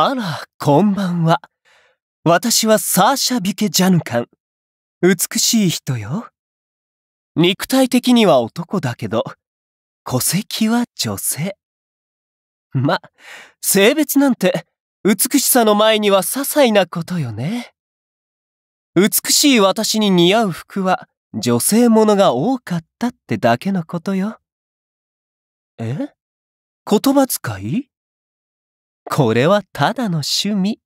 あら、こんばんは。私はサーシャ・ビュケ・ジャヌカン。美しい人よ。肉体的には男だけど、戸籍は女性。ま、性別なんて、美しさの前には些細なことよね。美しい私に似合う服は女性ものが多かったってだけのことよ。え言葉遣いこれはただの趣味。